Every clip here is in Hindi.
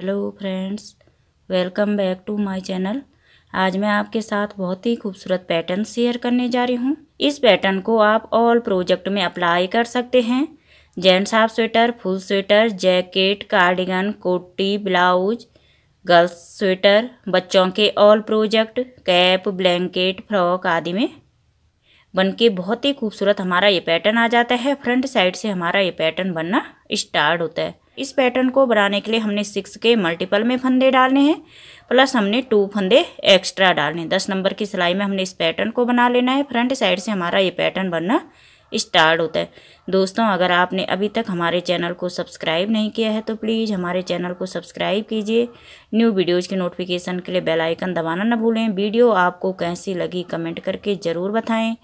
hello friends welcome back to my channel आज मैं आपके साथ बहुत ही खूबसूरत पैटर्न शेयर करने जा रही हूँ इस पैटर्न को आप ऑल प्रोजेक्ट में अप्लाई कर सकते हैं gents half sweater full sweater jacket cardigan कोटी ब्लाउज गर्ल्स स्वेटर बच्चों के all project cap blanket frock आदि में बन के बहुत ही खूबसूरत हमारा ये पैटर्न आ जाता है फ्रंट साइड से हमारा ये पैटर्न बनना स्टार्ट होता है इस पैटर्न को बनाने के लिए हमने सिक्स के मल्टीपल में फंदे डालने हैं प्लस हमने टू फंदे एक्स्ट्रा डालने हैं दस नंबर की सिलाई में हमने इस पैटर्न को बना लेना है फ्रंट साइड से हमारा ये पैटर्न बनना स्टार्ट होता है दोस्तों अगर आपने अभी तक हमारे चैनल को सब्सक्राइब नहीं किया है तो प्लीज़ हमारे चैनल को सब्सक्राइब कीजिए न्यू वीडियोज़ के नोटिफिकेशन के लिए बेल आइकन दबाना ना भूलें वीडियो आपको कैसी लगी कमेंट करके ज़रूर बताएँ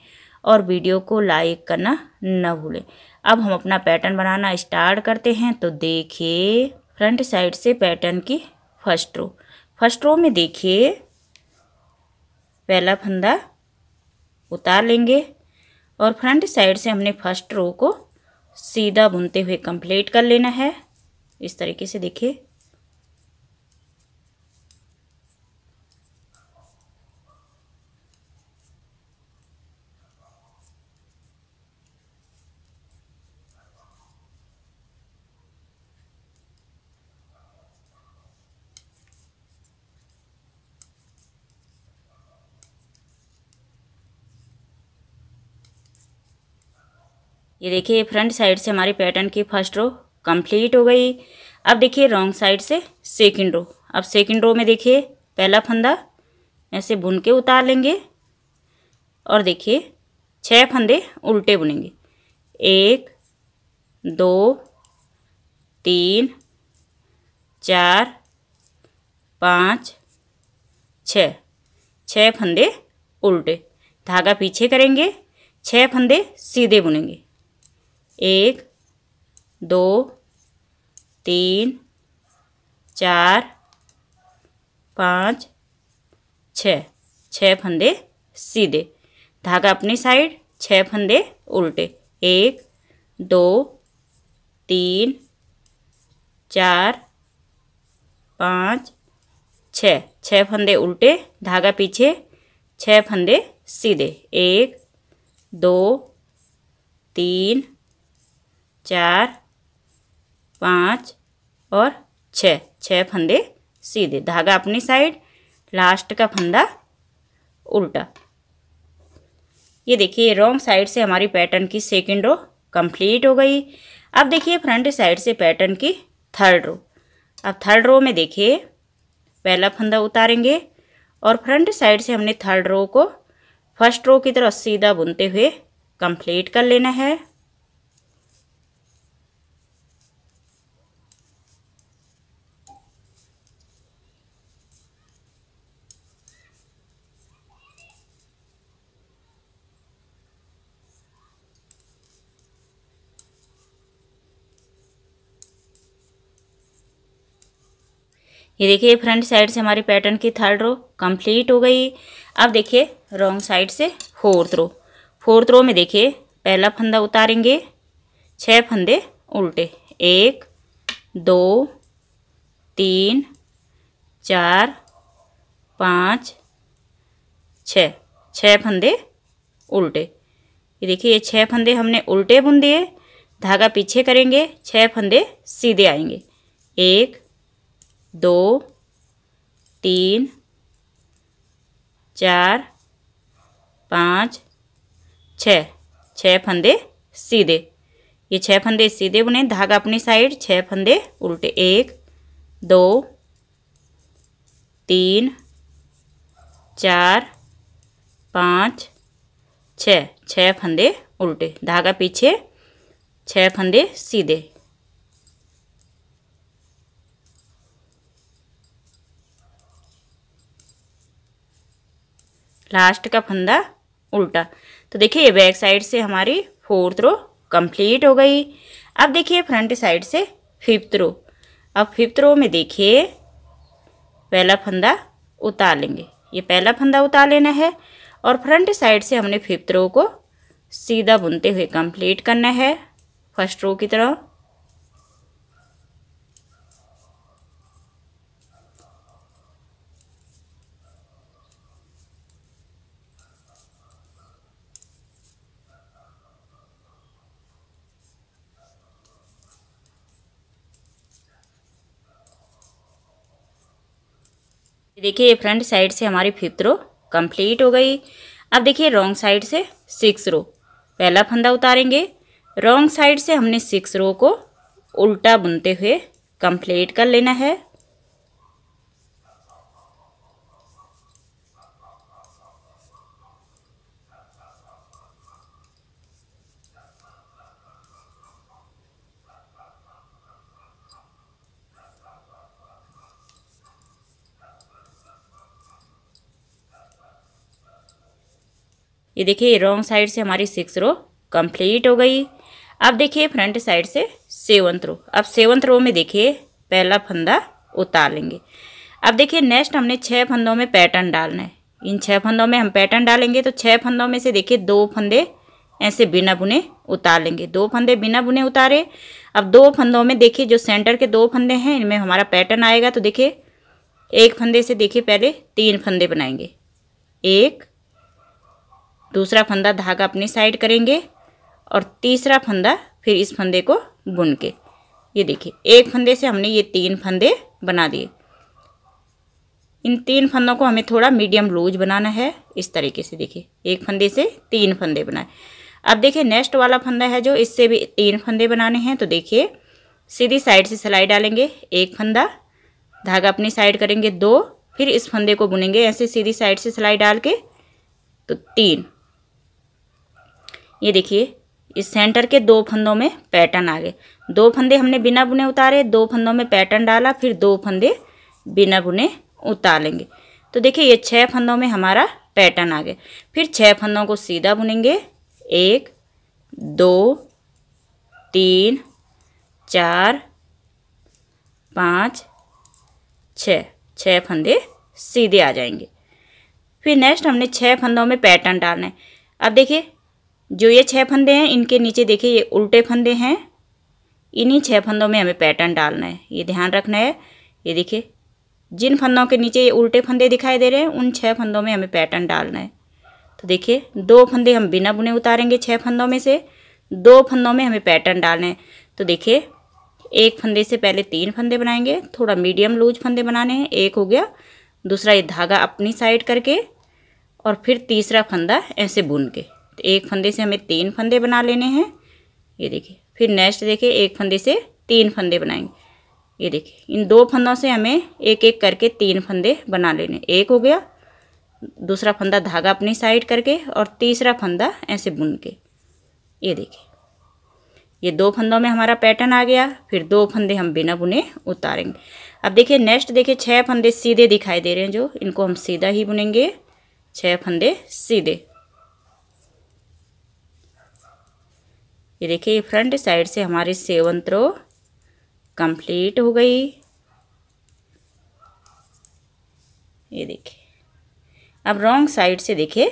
और वीडियो को लाइक करना न भूलें अब हम अपना पैटर्न बनाना स्टार्ट करते हैं तो देखिए फ्रंट साइड से पैटर्न की फर्स्ट रो फर्स्ट रो में देखिए पहला फंदा उतार लेंगे और फ्रंट साइड से हमने फर्स्ट रो को सीधा बुनते हुए कंप्लीट कर लेना है इस तरीके से देखिए ये देखिए फ्रंट साइड से हमारे पैटर्न की फर्स्ट रो कंप्लीट हो गई अब देखिए रॉन्ग साइड से सेकंड रो अब सेकंड रो में देखिए पहला फंदा ऐसे बुन के उतार लेंगे और देखिए छह फंदे उल्टे बुनेंगे एक दो तीन चार पाँच छ छः फंदे उल्टे धागा पीछे करेंगे छः फंदे सीधे बुनेंगे एक दो तीन चार पाँच छ छः फंदे सीधे धागा अपनी साइड छः फंदे उल्टे एक दो तीन चार पाँच छ छः फंदे उल्टे धागा पीछे छः फंदे सीधे एक दो तीन चार पाँच और छः छः फंदे सीधे धागा अपनी साइड लास्ट का फंदा उल्टा ये देखिए रॉन्ग साइड से हमारी पैटर्न की सेकेंड रो कंप्लीट हो गई अब देखिए फ्रंट साइड से पैटर्न की थर्ड रो अब थर्ड रो में देखिए पहला फंदा उतारेंगे और फ्रंट साइड से हमने थर्ड रो को फर्स्ट रो की तरफ सीधा बुनते हुए कंप्लीट कर लेना है ये देखिए फ्रंट साइड से हमारे पैटर्न की थर्ड रो कंप्लीट हो गई अब देखिए रॉन्ग साइड से फोर्थ रो फोर्थ रो में देखिए पहला फंदा उतारेंगे छः फंदे उल्टे एक दो तीन चार पाँच छ छः फंदे उल्टे ये देखिए ये छः फंदे हमने उल्टे बुन दिए धागा पीछे करेंगे छः फंदे सीधे आएंगे एक दो तीन चार पाँच छ छः फंदे सीधे ये छः फंदे सीधे बुने धागा अपनी साइड छः फंदे उल्टे एक दो तीन चार पाँच छः छः फंदे उल्टे धागा पीछे छः फंदे सीधे लास्ट का फंदा उल्टा तो देखिए ये बैक साइड से हमारी फोर्थ रो कंप्लीट हो गई अब देखिए फ्रंट साइड से फिफ्थ रो अब फिफ्थ रो में देखिए पहला फंदा उतार लेंगे ये पहला फंदा उतार लेना है और फ्रंट साइड से हमने फिफ्थ रो को सीधा बुनते हुए कंप्लीट करना है फर्स्ट रो की तरह देखिए ये फ्रंट साइड से हमारी फिफ्थ रो कंप्लीट हो गई अब देखिए रॉन्ग साइड से सिक्स रो पहला फंदा उतारेंगे रॉन्ग साइड से हमने सिक्स रो को उल्टा बुनते हुए कंप्लीट कर लेना है ये देखिए रॉन्ग साइड से हमारी सिक्स रो कंप्लीट हो गई अब देखिए फ्रंट साइड से सेवंथ रो अब सेवंथ रो में देखिए पहला फंदा उतार लेंगे अब देखिए नेक्स्ट हमने छः फंदों में पैटर्न डालना है इन छः फंदों में हम पैटर्न डालेंगे तो छः फंदों में से देखिए दो फंदे ऐसे बिना बुने उतार लेंगे दो फंदे बिना बुने उतारे अब दो फंदों में देखिए जो सेंटर के दो फंदे हैं इनमें हमारा पैटर्न आएगा तो देखिए एक फंदे से देखिए पहले तीन फंदे बनाएंगे एक दूसरा फंदा धागा अपनी साइड करेंगे और तीसरा फंदा फिर इस फंदे को बुन के ये देखिए एक फंदे से हमने ये तीन फंदे बना दिए इन तीन फंदों को हमें थोड़ा मीडियम लूज बनाना है इस तरीके से देखिए एक फंदे से तीन फंदे बनाए अब देखिए नेक्स्ट वाला फंदा है जो इससे भी तीन फंदे बनाने हैं तो देखिए सीधी साइड से सिलाई डालेंगे एक फंदा धागा अपनी साइड करेंगे दो फिर इस फंदे को बुनेंगे ऐसे सीधी साइड से सिलाई डाल के तो तीन ये देखिए इस सेंटर के दो फंदों में पैटर्न आ गए दो फंदे हमने बिना बुने उतारे दो फंदों में पैटर्न डाला फिर दो फंदे बिना बुने उतार लेंगे तो देखिए ये छः फंदों में हमारा पैटर्न आ गया फिर छः फंदों को सीधा बुनेंगे एक दो तीन चार पाँच छ छः फंदे सीधे आ जाएंगे फिर नेक्स्ट हमने छः फंदों में पैटर्न डालना है अब देखिए जो ये छः फंदे हैं इनके नीचे देखिए ये उल्टे फंदे हैं इन्हीं छः फंदों में हमें पैटर्न डालना है ये ध्यान रखना है ये देखिए जिन फंदों के नीचे ये उल्टे फंदे दिखाई दे रहे हैं उन छः फंदों में हमें पैटर्न डालना है तो देखिए दो फंदे हम बिना बुने उतारेंगे छः फंदों में से दो फंदों में हमें पैटर्न डालना है तो देखिए एक फंदे से पहले तीन फंदे बनाएंगे थोड़ा मीडियम लूज फंदे बनाने हैं एक हो गया दूसरा ये धागा अपनी साइड करके और फिर तीसरा फंदा ऐसे बुन के तो एक फंदे से हमें तीन फंदे बना लेने हैं ये देखिए फिर नेक्स्ट देखिए एक फंदे से तीन फंदे बनाएंगे ये देखिए इन दो फंदों से हमें एक एक करके तीन फंदे बना लेने एक हो गया दूसरा फंदा धागा अपनी साइड करके और तीसरा फंदा ऐसे बुन के ये देखिए ये दो फंदों में हमारा पैटर्न आ गया फिर दो फंदे हम बिना बुने उतारेंगे अब देखिए नेक्स्ट देखिए छः फंदे सीधे दिखाई दे रहे हैं जो इनको हम सीधा ही बुनेंगे छः फंदे सीधे ये देखिए फ्रंट साइड से हमारी सेवन थ्रो कंप्लीट हो गई ये देखिए अब रॉन्ग साइड से देखिए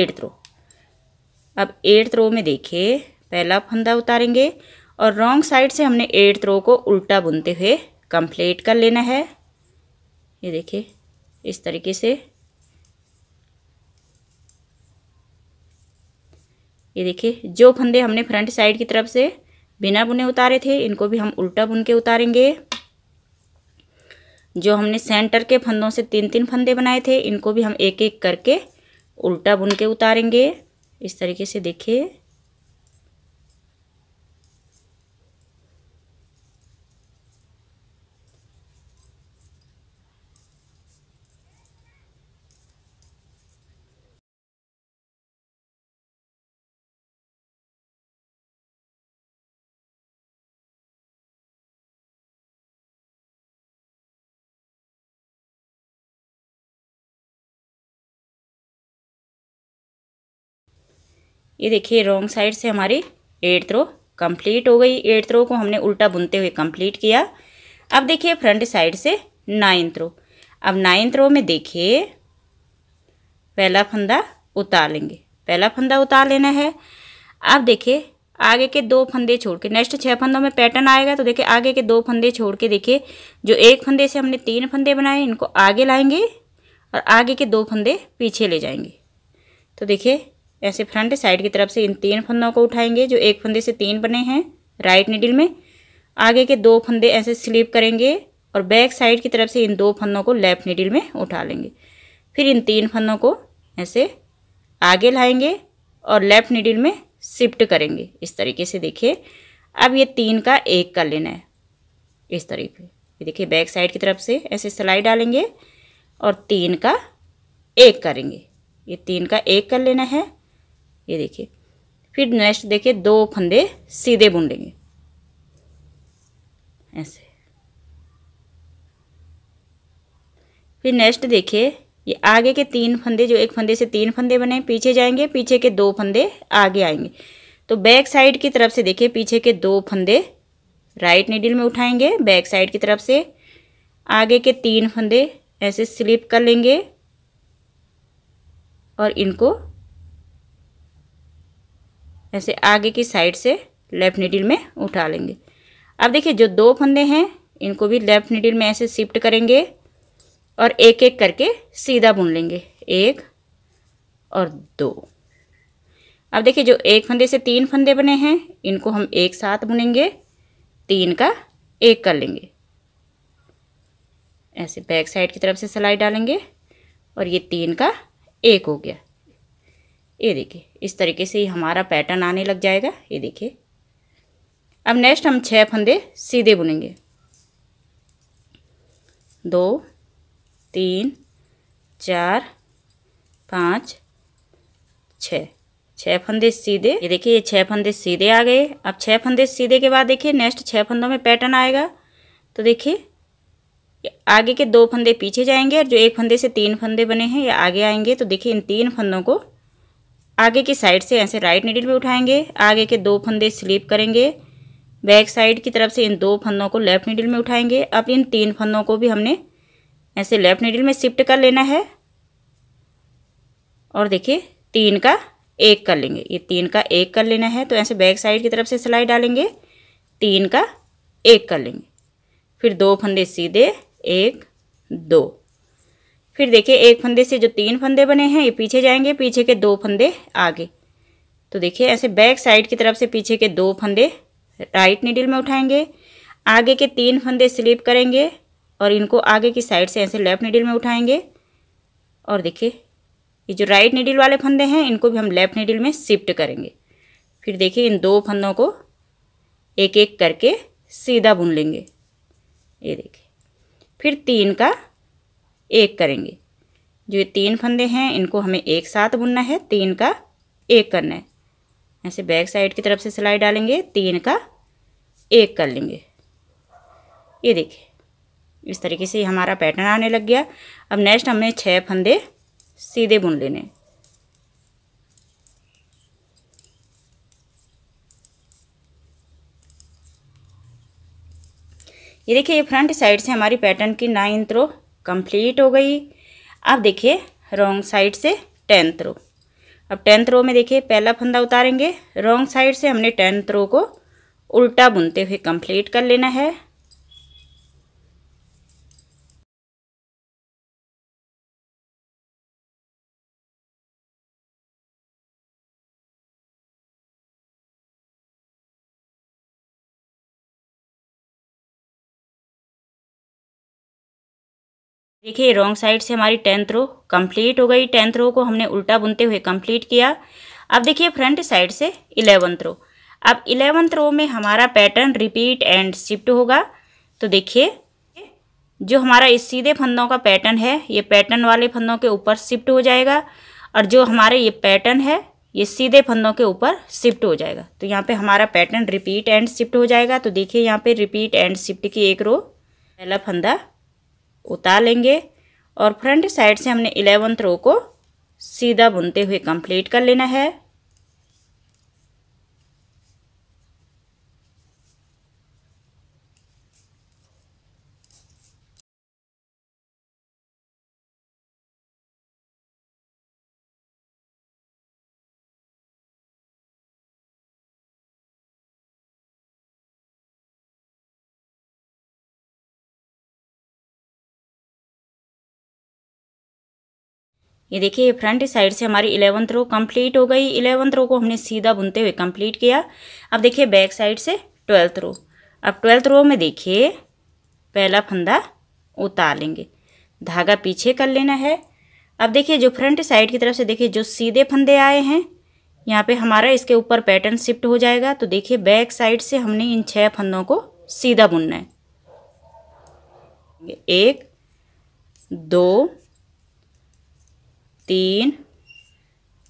एट थ्रो अब एट थ्रो में देखिए पहला फंदा उतारेंगे और रॉन्ग साइड से हमने एट थ्रो को उल्टा बुनते हुए कंप्लीट कर लेना है ये देखिए इस तरीके से ये देखिए जो फंदे हमने फ्रंट साइड की तरफ से बिना बुने उतारे थे इनको भी हम उल्टा बुन के उतारेंगे जो हमने सेंटर के फंदों से तीन तीन फंदे बनाए थे इनको भी हम एक एक करके उल्टा बुन के उतारेंगे इस तरीके से देखिए ये देखिए रॉन्ग साइड से हमारी एट थ्रो कंप्लीट हो गई एट थ्रो को हमने उल्टा बुनते हुए कंप्लीट किया अब देखिए फ्रंट साइड से नाइन्थ रो अब नाइन्थ रो में देखिए पहला फंदा उतार लेंगे पहला फंदा उतार लेना है अब देखिए आगे के दो फंदे छोड़ के नेक्स्ट छः फंदों में पैटर्न आएगा तो देखिए आगे के दो फंदे छोड़ के देखिए जो एक फंदे से हमने तीन फंदे बनाए इनको आगे लाएंगे और आगे के दो फंदे पीछे ले जाएंगे तो देखिए ऐसे फ्रंट साइड की तरफ से इन तीन फंदों को उठाएंगे जो एक फंदे से तीन बने हैं राइट निडिल में आगे के दो फंदे ऐसे स्लिप करेंगे और बैक साइड की तरफ से इन दो फंदों को लेफ्ट निडिल में उठा लेंगे फिर इन तीन फंदों को ऐसे आगे लाएंगे और लेफ्ट निडिल में शिफ्ट करेंगे इस तरीके से देखिए अब ये तीन का एक कर लेना है इस तरीके ये देखिए बैक साइड की तरफ से ऐसे सिलाई डालेंगे और तीन का एक करेंगे ये तीन का एक कर लेना है ये देखिए फिर नेक्स्ट देखिए दो फंदे सीधे बुन लेंगे ऐसे फिर नेक्स्ट देखिए ये आगे के तीन फंदे जो एक फंदे से तीन फंदे बने पीछे जाएंगे पीछे के दो फंदे आगे आएंगे तो बैक साइड की तरफ से देखिए पीछे के दो फंदे राइट नीडल में उठाएंगे बैक साइड की तरफ से आगे के तीन फंदे ऐसे स्लिप कर लेंगे और इनको ऐसे आगे की साइड से लेफ़्ट नीडिल में उठा लेंगे अब देखिए जो दो फंदे हैं इनको भी लेफ़्ट नीडिल में ऐसे शिफ्ट करेंगे और एक एक करके सीधा बुन लेंगे एक और दो अब देखिए जो एक फंदे से तीन फंदे बने हैं इनको हम एक साथ बुनेंगे तीन का एक कर लेंगे ऐसे बैक साइड की तरफ से सिलाई डालेंगे और ये तीन का एक हो गया ये देखिए इस तरीके से हमारा पैटर्न आने लग जाएगा ये देखिए अब नेक्स्ट हम छः फंदे सीधे बुनेंगे दो तीन चार पाँच छ छः फंदे सीधे ये देखिए ये छः फंदे सीधे आ गए अब छः फंदे सीधे के बाद देखिए नेक्स्ट छः फंदों में पैटर्न आएगा तो देखिए आगे के दो फंदे पीछे जाएंगे और जो एक फंदे से तीन फंदे बने हैं ये आगे आएंगे तो देखिए इन तीन फंदों को आगे की साइड से ऐसे राइट नीडल भी उठाएंगे आगे के दो फंदे स्लिप करेंगे बैक साइड की तरफ से इन दो फंदों को लेफ़्ट नीडल में उठाएंगे अब इन तीन फंदों को भी हमने ऐसे लेफ़्ट नीडल में शिफ्ट कर लेना है और देखिए तीन का एक कर लेंगे ये तीन का एक कर लेना है तो ऐसे बैक साइड की तरफ से सिलाई डालेंगे तीन का एक कर लेंगे फिर दो फंदे सीधे एक दो फिर देखिए एक फंदे से जो तीन फंदे बने हैं ये पीछे जाएंगे पीछे के दो फंदे आगे तो देखिए ऐसे बैक साइड की तरफ से पीछे के दो फंदे राइट नीडल में उठाएंगे आगे के तीन फंदे स्लिप करेंगे और इनको आगे की साइड से ऐसे लेफ्ट नीडल में उठाएंगे और देखिए ये जो राइट नीडल वाले फंदे हैं इनको भी हम लेफ्ट नीडल में शिफ्ट करेंगे फिर देखिए इन दो फंदों को एक एक करके सीधा बुन लेंगे ये देखिए फिर तीन का एक करेंगे जो ये तीन फंदे हैं इनको हमें एक साथ बुनना है तीन का एक करना है ऐसे बैक साइड की तरफ से सिलाई डालेंगे तीन का एक कर लेंगे ये देखिए इस तरीके से हमारा पैटर्न आने लग गया अब नेक्स्ट हमने छः फंदे सीधे बुन लेने ये देखिए ये फ्रंट साइड से हमारी पैटर्न की नाइन थ्रो कंप्लीट हो गई अब देखिए रॉन्ग साइड से टेंथ रो अब टेंथ रो में देखिए पहला फंदा उतारेंगे रॉन्ग साइड से हमने टेंथ रो को उल्टा बुनते हुए कंप्लीट कर लेना है देखिए रॉन्ग साइड से हमारी टेंथ रो कंप्लीट हो गई टेंथ रो को हमने उल्टा बुनते हुए कंप्लीट किया अब देखिए फ्रंट साइड से इलेवंथ रो अब इलेवंथ रो में हमारा पैटर्न रिपीट एंड शिफ्ट होगा तो देखिए जो हमारा इस सीधे फंदों का पैटर्न है ये पैटर्न वाले फंदों के ऊपर शिफ्ट हो जाएगा और जो हमारे ये पैटर्न है ये सीधे फंदों के ऊपर शिफ्ट हो जाएगा तो यहाँ पे हमारा पैटर्न रिपीट एंड शिफ्ट हो जाएगा तो देखिए यहाँ पे रिपीट एंड शिफ्ट की एक रो पहला फंदा उतार लेंगे और फ्रंट साइड से हमने इलेवंथ रो को सीधा बुनते हुए कंप्लीट कर लेना है ये देखिए फ्रंट साइड से हमारी इलेवंथ रो कंप्लीट हो गई इलेवंथ रो को हमने सीधा बुनते हुए कंप्लीट किया अब देखिए बैक साइड से ट्वेल्थ रो अब ट्वेल्थ रो में देखिए पहला फंदा उतार लेंगे धागा पीछे कर लेना है अब देखिए जो फ्रंट साइड की तरफ से देखिए जो सीधे फंदे आए हैं यहाँ पे हमारा इसके ऊपर पैटर्न शिफ्ट हो जाएगा तो देखिए बैक साइड से हमने इन छह फंदों को सीधा बुनना है एक दो तीन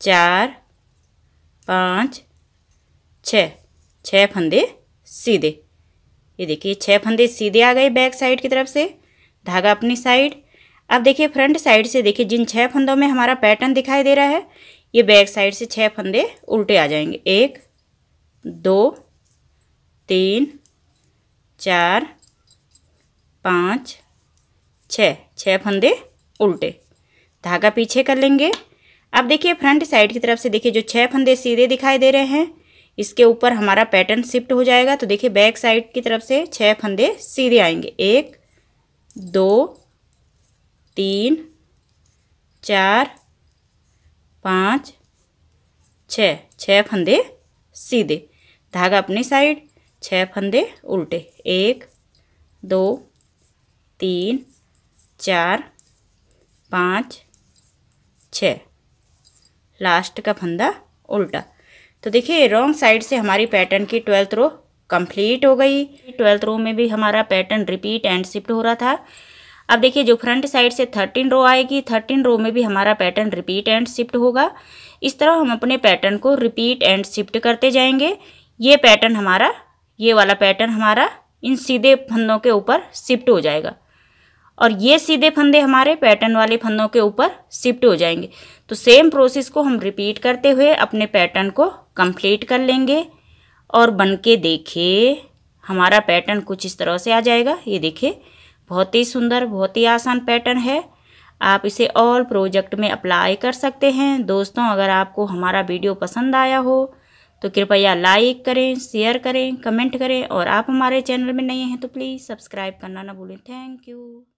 चार पाँच छ छः फंदे सीधे ये देखिए छः फंदे सीधे आ गए बैक साइड की तरफ से धागा अपनी साइड अब देखिए फ्रंट साइड से देखिए जिन छः फंदों में हमारा पैटर्न दिखाई दे रहा है ये बैक साइड से छः फंदे उल्टे आ जाएंगे एक दो तीन चार पाँच छः छः फंदे उल्टे धागा पीछे कर लेंगे अब देखिए फ्रंट साइड की तरफ से देखिए जो छः फंदे सीधे दिखाई दे रहे हैं इसके ऊपर हमारा पैटर्न शिफ्ट हो जाएगा तो देखिए बैक साइड की तरफ से छः फंदे सीधे आएंगे एक दो तीन चार पाँच छ छः फंदे सीधे धागा अपनी साइड छः फंदे उल्टे एक दो तीन चार पाँच छः लास्ट का फंदा उल्टा तो देखिए रॉन्ग साइड से हमारी पैटर्न की ट्वेल्थ रो कंप्लीट हो गई ट्वेल्थ रो में भी हमारा पैटर्न रिपीट एंड शिफ्ट हो रहा था अब देखिए जो फ्रंट साइड से थर्टीन रो आएगी थर्टीन रो में भी हमारा पैटर्न रिपीट एंड शिफ्ट होगा इस तरह हम अपने पैटर्न को रिपीट एंड शिफ्ट करते जाएंगे ये पैटर्न हमारा ये वाला पैटर्न हमारा इन सीधे फंदों के ऊपर शिफ्ट हो जाएगा और ये सीधे फंदे हमारे पैटर्न वाले फंदों के ऊपर शिफ्ट हो जाएंगे तो सेम प्रोसेस को हम रिपीट करते हुए अपने पैटर्न को कंप्लीट कर लेंगे और बन के देखे हमारा पैटर्न कुछ इस तरह से आ जाएगा ये देखिए बहुत ही सुंदर बहुत ही आसान पैटर्न है आप इसे ऑल प्रोजेक्ट में अप्लाई कर सकते हैं दोस्तों अगर आपको हमारा वीडियो पसंद आया हो तो कृपया लाइक करें शेयर करें कमेंट करें और आप हमारे चैनल में नए हैं तो प्लीज़ सब्सक्राइब करना ना भूलें थैंक यू